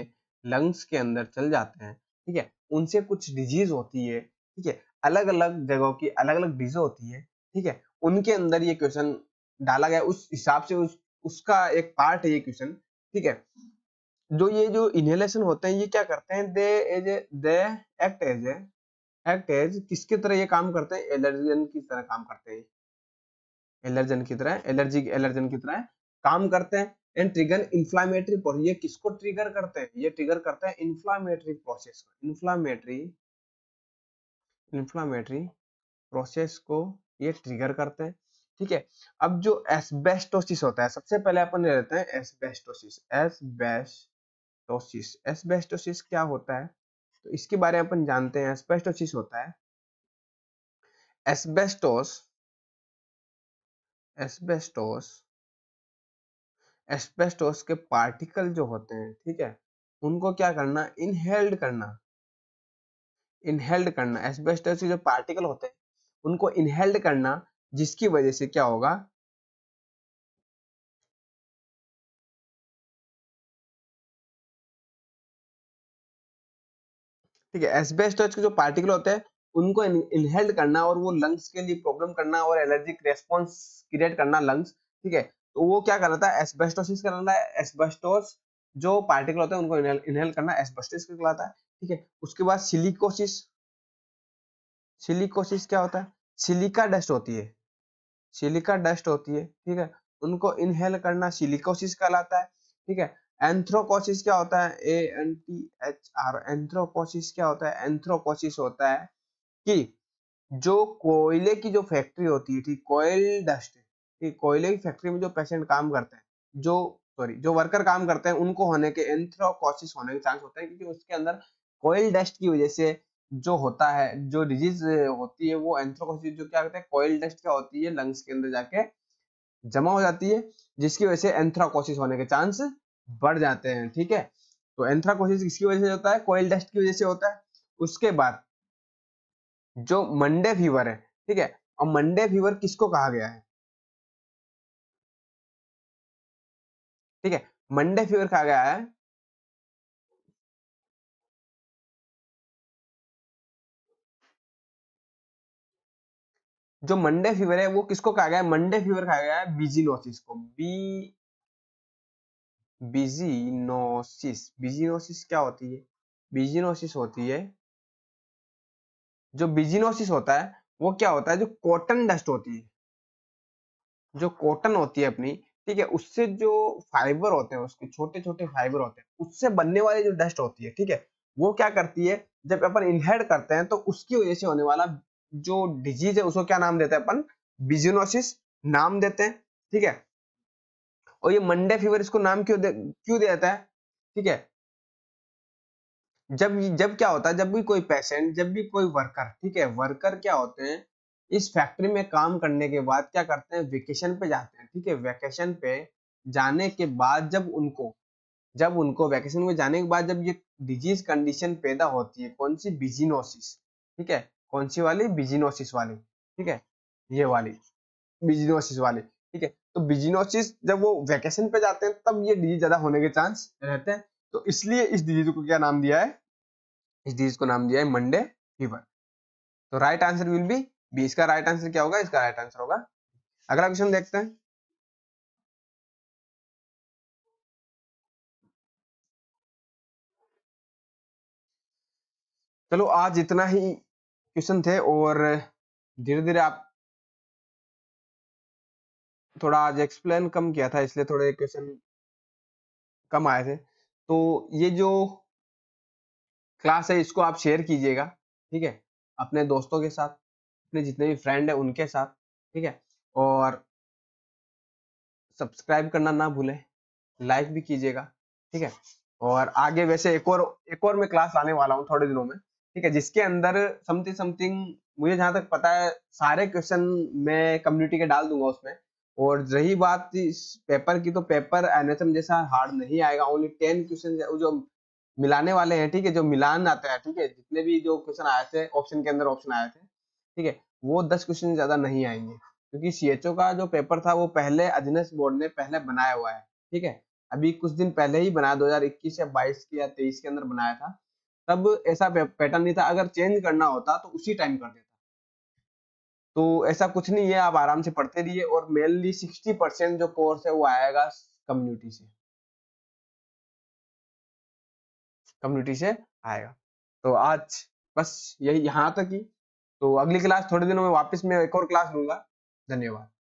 लंग्स के अंदर चल जाते हैं ठीक है उनसे कुछ डिजीज होती है ठीक है अलग अलग जगहों की अलग अलग डिजीज होती है ठीक है उनके अंदर ये क्वेश्चन डाला गया उस हिसाब से उस, उसका एक पार्ट है ये क्वेश्चन ठीक है जो ये जो इनहेलेशन होते हैं ये क्या करते हैं they as a they act as a act as किसके तरह ये काम करते हैं एलर्जन की तरह काम करते हैं एलर्जन की तरह एलर्जी एलर्जन की तरह काम करते हैं एंड ट्रिगर इन्फ्लामेटरी प्रोसेस ये किसको ट्रिगर करते हैं ये ट्रिगर करते हैं इन्फ्लामेटरी प्रोसेस को इन्फ्लामेटरी इन्फ्लामेटरी प्रोसेस को ये ट्रिगर करते हैं ठीक है अब जो एसबेस्टोसिस होता है सबसे पहले अपन ले लेते हैं एसबेस्टोसिस एसबेस्टोसिस एसबेस्टोसिस क्या होता है तो इसके बारे में अपन जानते हैं एसबेस्टोसिस होता है एसबेस्टोस एसबेस्टोस एस्पेस्टोस के पार्टिकल जो होते हैं ठीक है उनको क्या करना इनहेल्ड करना इनहेल्ड करना एस्बेस्टोस के जो पार्टिकल होते हैं उनको इनहेल्ड करना जिसकी वजह से क्या होगा ठीक है एस्बेस्टोस के जो पार्टिकल होते हैं उनको इनहेल्ड करना और वो लंग्स के लिए प्रॉब्लम करना और एलर्जिक रेस्पॉन्स क्रिएट करना लंग्स ठीक है तो वो क्या कर रहा था एस्बेस्टोसिस कर रहा है एस्बेस्टोस जो पार्टिकल होता है उनको इनहेल करना एस्बेस्टोसिस कहलाता है ठीक है उसके बाद सिलिकोसिस सिलिकोसिस क्या होता है सिलिका डस्ट होती है सिलिका डस्ट होती है ठीक है उनको इनहेल करना सिलिकोसिस कहलाता है ठीक है एंथ्रोकोसिस क्या होता है A N T H R anthracosis क्या होता है एंथ्रोकोसिस होता है कि जो कोयले की जो फैक्ट्री होती है ठीक कोयल डस्ट कोयले की फैक्ट्री में जो पेशेंट काम करते हैं जो सॉरी जो वर्कर काम करते हैं उनको होने के एंथ्रोकोसिस होने के चांस होते हैं क्योंकि उसके अंदर कोयल डस्ट की वजह से जो होता है जो डिजीज होती है वो एंथ्रोकोसिस जो क्या कहते हैं कोयल डस्ट क्या होती है लंग्स के अंदर जाके जमा हो जाती है जिसकी वजह से एंथ्राकोसिस होने के चांस बढ़ जाते हैं ठीक है तो एंथ्राकोसिस किसकी वजह से होता है कोयल डस्ट की वजह से होता है उसके बाद जो मंडे फीवर है ठीक है और मंडे फीवर किसको कहा गया है ठीक है मंडे फीवर कहा गया है जो मंडे फीवर है वो किसको कहा गया है मंडे फीवर कहा गया है बिजीनोसिस को बी बिजीनोसिस बिजीनोसिस क्या होती है बिजीनोसिस होती है जो बिजीनोसिस होता है वो क्या होता है जो कॉटन डस्ट होती है जो कॉटन होती है अपनी ठीक है उससे जो फाइबर होते हैं उसके छोटे छोटे फाइबर होते हैं उससे बनने वाली जो डस्ट होती है ठीक है वो क्या करती है जब अपन इनहेड करते हैं तो उसकी वजह से होने वाला जो डिजीज है उसको क्या नाम देते हैं अपन बिजिनोसिस नाम देते हैं ठीक है और ये मंडे फीवर इसको नाम क्यों क्यों दे देता है ठीक है जब जब क्या होता है जब भी कोई पेशेंट जब भी कोई वर्कर ठीक है वर्कर क्या होते हैं इस फैक्ट्री में काम करने के बाद क्या करते हैं वेकेशन पे जाते हैं ठीक है वेकेशन पे जाने के बाद जब उनको जब उनको वैकेशन में जाने के बाद जब ये डिजीज कंडीशन पैदा होती है कौन सी बिजिनोसिस ठीक है कौन सी वाली बिजिनोसिस वाली ठीक है ये वाली बिजिनोसिस वाली ठीक है तो बिजिनोसिस जब वो वैकेशन पे जाते हैं तब ये डिजीज ज्यादा होने के चांस रहते हैं तो इसलिए इस डिजीज को क्या नाम दिया है इस डिजीज को नाम दिया है मंडे फीवर तो right answer will be B इसका राइट आंसर क्या होगा इसका राइट आंसर होगा अगला क्वेश्चन देखते हैं चलो आज इतना ही क्वेश्चन थे और धीरे धीरे आप थोड़ा आज एक्सप्लेन कम किया था इसलिए थोड़े क्वेश्चन कम आए थे तो ये जो क्लास है इसको आप शेयर कीजिएगा ठीक है अपने दोस्तों के साथ अपने जितने भी फ्रेंड है उनके साथ ठीक है और सब्सक्राइब करना ना भूलें लाइक भी कीजिएगा ठीक है और आगे वैसे एक और एक और मैं क्लास लाने वाला हूँ थोड़े दिनों में ठीक है जिसके अंदर समथिंग समथिंग मुझे जहां तक पता है सारे क्वेश्चन मैं कम्युनिटी के डाल दूंगा उसमें और रही बात इस पेपर की तो पेपर एनएचएम जैसा हार्ड नहीं आएगा ओनली टेन क्वेश्चन जो मिलाने वाले हैं ठीक है जो मिलान आता है ठीक है जितने भी जो क्वेश्चन आए थे ऑप्शन के अंदर ऑप्शन आए थे ठीक है वो दस क्वेश्चन ज्यादा नहीं आएंगे क्योंकि सीएचओ का जो पेपर था वो पहले अधीनस्थ बोर्ड ने पहले बनाया हुआ है ठीक है अभी कुछ दिन पहले ही बनाया 2021 या 22 के या 23 के अंदर बनाया था तब ऐसा पैटर्न नहीं था अगर चेंज करना होता तो उसी टाइम कर देता तो ऐसा कुछ नहीं है आप आराम से पढ़ते रहिए और मेनली सिक्सटी परसेंट जो कोर्स है वो आएगा कम्युनिटी से कम्युनिटी से आएगा तो आज बस यही यहां तक ही तो अगली क्लास थोड़े दिनों में वापस में एक और क्लास लूंगा धन्यवाद